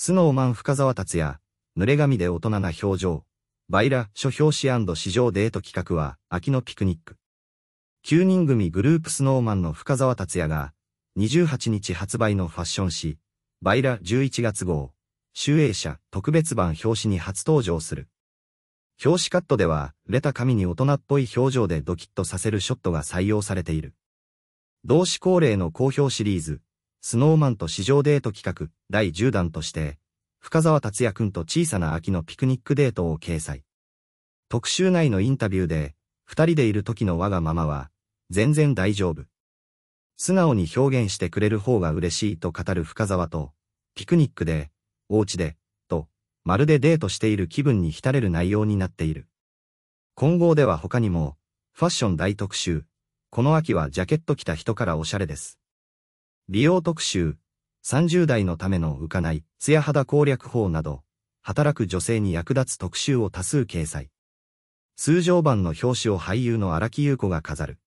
スノーマン深沢達也、濡れ髪で大人な表情、バイラ書表紙市場デート企画は秋のピクニック。9人組グループスノーマンの深沢達也が、28日発売のファッション誌、バイラ11月号、集英社特別版表紙に初登場する。表紙カットでは、レタ紙に大人っぽい表情でドキッとさせるショットが採用されている。同志恒例の好評シリーズ、スノーマンと市場デート企画第10弾として、深沢達也くんと小さな秋のピクニックデートを掲載。特集内のインタビューで、二人でいる時の我がままは、全然大丈夫。素直に表現してくれる方が嬉しいと語る深沢と、ピクニックで、お家で、と、まるでデートしている気分に浸れる内容になっている。混合では他にも、ファッション大特集、この秋はジャケット着た人からおしゃれです。美容特集、30代のための浮かない、ツヤ肌攻略法など、働く女性に役立つ特集を多数掲載。通常版の表紙を俳優の荒木優子が飾る。